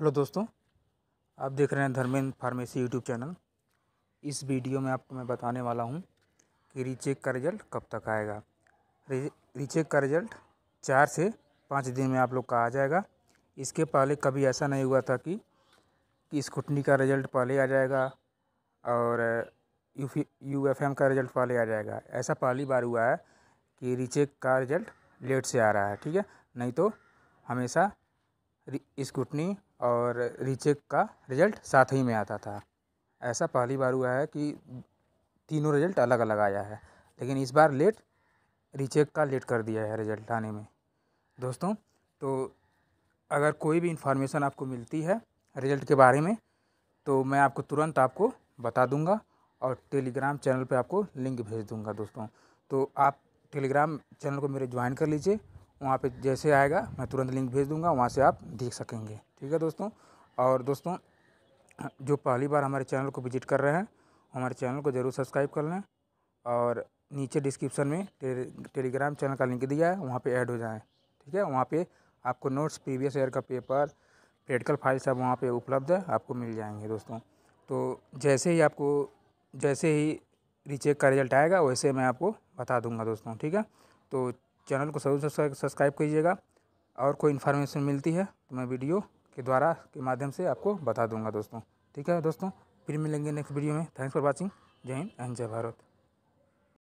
hello दोस्तों आप देख रहे हैं धर्मेंद्र फार्मेसी यूट्यूब चैनल इस वीडियो में आपको मैं बताने वाला हूं कि रीचेक का रिज़ल्ट कब तक आएगा रीचेक का रिज़ल्ट चार से पाँच दिन में आप लोग का आ जाएगा इसके पहले कभी ऐसा नहीं हुआ था कि, कि स्कूटनी का रिज़ल्ट पहले आ जाएगा और यू यू एफ एम का रिज़ल्ट पहले आ जाएगा ऐसा पहली बार हुआ है कि रीचेक का रिज़ल्ट लेट से आ रहा है ठीक है नहीं तो हमेशा स्कूटनी और रीचेक का रिजल्ट साथ ही में आता था ऐसा पहली बार हुआ है कि तीनों रिजल्ट अलग अलग आया है लेकिन इस बार लेट रीचेक का लेट कर दिया है रिजल्ट आने में दोस्तों तो अगर कोई भी इन्फॉर्मेशन आपको मिलती है रिजल्ट के बारे में तो मैं आपको तुरंत आपको बता दूंगा और टेलीग्राम चैनल पे आपको लिंक भेज दूंगा दोस्तों तो आप टेलीग्राम चैनल को मेरे ज्वाइन कर लीजिए वहाँ पे जैसे आएगा मैं तुरंत लिंक भेज दूँगा वहाँ से आप देख सकेंगे ठीक है दोस्तों और दोस्तों जो पहली बार हमारे चैनल को विजिट कर रहे हैं हमारे चैनल को ज़रूर सब्सक्राइब कर लें और नीचे डिस्क्रिप्शन में टे, टेलीग्राम चैनल का लिंक दिया है वहाँ पर ऐड हो जाए ठीक है वहाँ पर आपको नोट्स प्रीवियस ईयर का पेपर प्रेडिकल फाइल सब वहाँ पर उपलब्ध है आपको मिल जाएंगे दोस्तों तो जैसे ही आपको जैसे ही रिचेक का रिजल्ट आएगा वैसे मैं आपको बता दूँगा दोस्तों ठीक है तो चैनल को ज़रूर सब्सक्राइब कीजिएगा और कोई इन्फॉर्मेशन मिलती है तो मैं वीडियो के द्वारा के माध्यम से आपको बता दूंगा दोस्तों ठीक है दोस्तों फिर मिलेंगे नेक्स्ट वीडियो में थैंक्स फॉर वॉचिंग जय हिंद एंड जय भारत